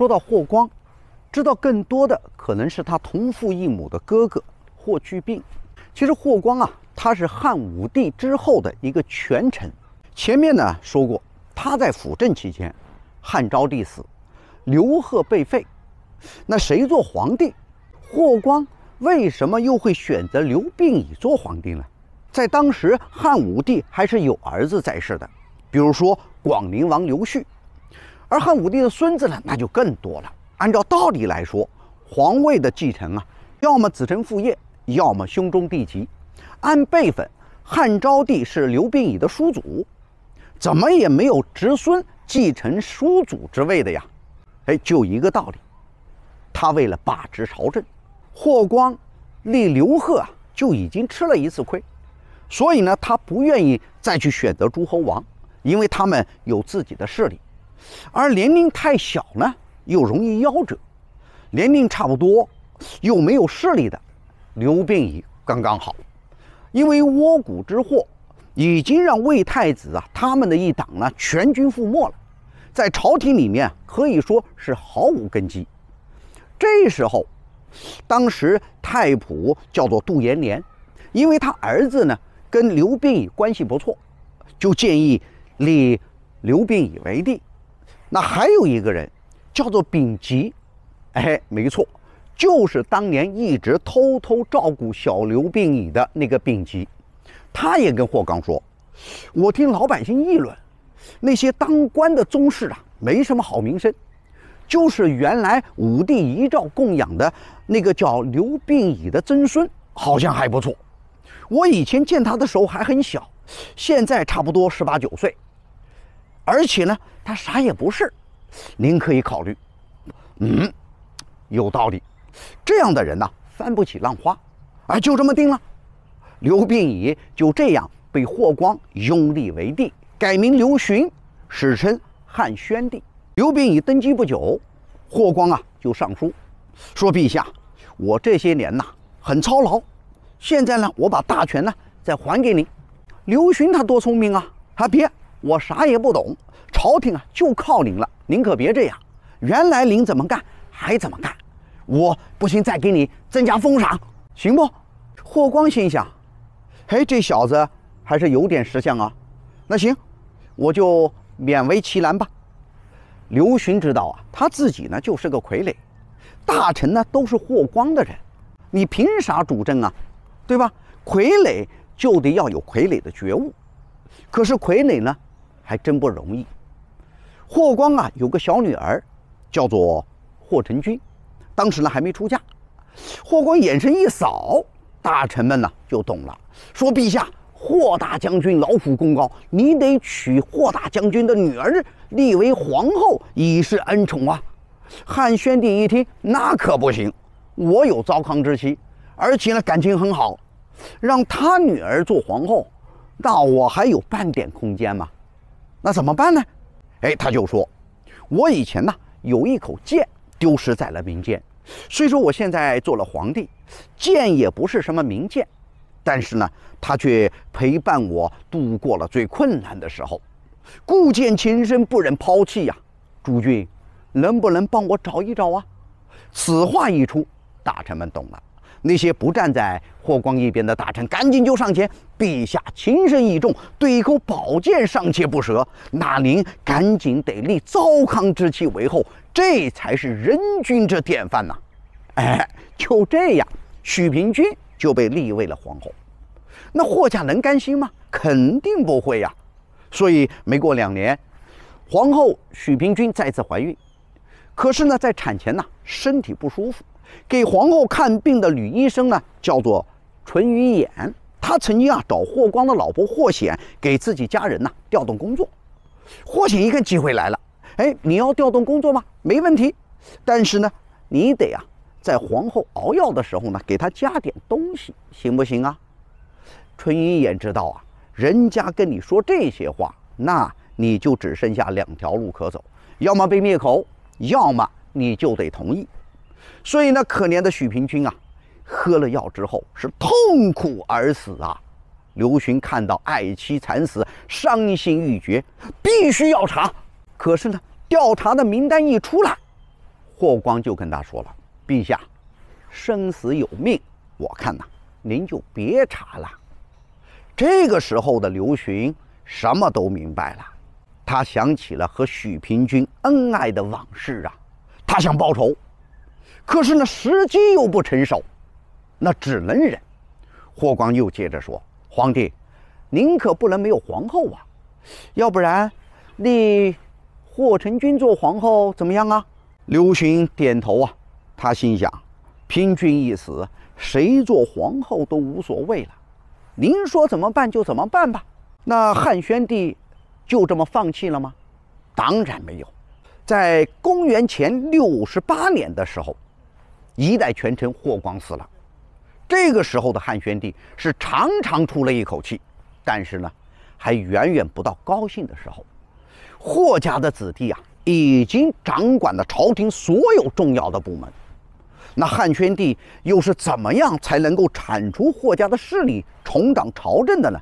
说到霍光，知道更多的可能是他同父异母的哥哥霍去病。其实霍光啊，他是汉武帝之后的一个权臣。前面呢说过，他在辅政期间，汉昭帝死，刘贺被废，那谁做皇帝？霍光为什么又会选择刘病已做皇帝呢？在当时，汉武帝还是有儿子在世的，比如说广陵王刘胥。而汉武帝的孙子呢，那就更多了。按照道理来说，皇位的继承啊，要么子承父业，要么兄终弟及。按辈分，汉昭帝是刘病已的叔祖，怎么也没有侄孙继承叔祖之位的呀？哎，就一个道理。他为了把持朝政，霍光立刘贺啊，就已经吃了一次亏，所以呢，他不愿意再去选择诸侯王，因为他们有自己的势力。而年龄太小呢，又容易夭折；年龄差不多又没有势力的刘病已刚刚好。因为窝谷之祸已经让魏太子啊他们的一党呢全军覆没了，在朝廷里面可以说是毫无根基。这时候，当时太仆叫做杜延年，因为他儿子呢跟刘病已关系不错，就建议立刘病已为帝。那还有一个人，叫做丙吉，哎，没错，就是当年一直偷偷照顾小刘病已的那个丙吉，他也跟霍刚说：“我听老百姓议论，那些当官的宗室啊，没什么好名声，就是原来武帝遗诏供养的那个叫刘病已的曾孙，好像还不错。我以前见他的时候还很小，现在差不多十八九岁。”而且呢，他啥也不是，您可以考虑。嗯，有道理。这样的人呐，翻不起浪花。啊，就这么定了。刘病已就这样被霍光拥立为帝，改名刘询，史称汉宣帝。刘病已登基不久，霍光啊就上书说：“陛下，我这些年呐很操劳，现在呢我把大权呢再还给你。”刘询他多聪明啊，他别。我啥也不懂，朝廷啊就靠您了，您可别这样。原来您怎么干还怎么干，我不行，再给你增加封赏，行不？霍光心想：嘿，这小子还是有点识相啊。那行，我就勉为其难吧。刘询知道啊，他自己呢就是个傀儡，大臣呢都是霍光的人，你凭啥主政啊？对吧？傀儡就得要有傀儡的觉悟，可是傀儡呢？还真不容易。霍光啊，有个小女儿，叫做霍成君，当时呢还没出嫁。霍光眼神一扫，大臣们呢就懂了，说：“陛下，霍大将军劳苦功高，你得娶霍大将军的女儿，立为皇后，以示恩宠啊！”汉宣帝一听，那可不行，我有糟糠之妻，而且呢感情很好，让他女儿做皇后，那我还有半点空间吗？那怎么办呢？哎，他就说，我以前呢有一口剑丢失在了民间，虽说我现在做了皇帝，剑也不是什么名剑，但是呢，它却陪伴我度过了最困难的时候，故剑情深，不忍抛弃呀。诸君，能不能帮我找一找啊？此话一出，大臣们懂了。那些不站在霍光一边的大臣，赶紧就上前。陛下情深义重，对一口宝剑尚且不舍，那您赶紧得立糟糠之妻为后，这才是仁君之典范呐！哎，就这样，许平君就被立为了皇后。那霍家能甘心吗？肯定不会呀。所以没过两年，皇后许平君再次怀孕，可是呢，在产前呢，身体不舒服。给皇后看病的女医生呢，叫做淳于衍。他曾经啊找霍光的老婆霍显给自己家人呐调动工作。霍显一看机会来了，哎，你要调动工作吗？没问题。但是呢，你得啊在皇后熬药的时候呢给她加点东西，行不行啊？淳于衍知道啊，人家跟你说这些话，那你就只剩下两条路可走：要么被灭口，要么你就得同意。所以呢，可怜的许平君啊，喝了药之后是痛苦而死啊。刘询看到爱妻惨死，伤心欲绝，必须要查。可是呢，调查的名单一出来，霍光就跟他说了：“陛下，生死有命，我看呐，您就别查了。”这个时候的刘询什么都明白了，他想起了和许平君恩爱的往事啊，他想报仇。可是那时机又不成熟，那只能忍。霍光又接着说：“皇帝，您可不能没有皇后啊，要不然，立霍成君做皇后怎么样啊？”刘询点头啊，他心想：平君一死，谁做皇后都无所谓了。您说怎么办就怎么办吧。那汉宣帝就这么放弃了吗？当然没有，在公元前六十八年的时候。一代权臣霍光死了，这个时候的汉宣帝是长长出了一口气，但是呢，还远远不到高兴的时候。霍家的子弟啊，已经掌管了朝廷所有重要的部门。那汉宣帝又是怎么样才能够铲除霍家的势力，重掌朝政的呢？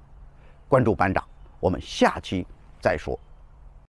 关注班长，我们下期再说。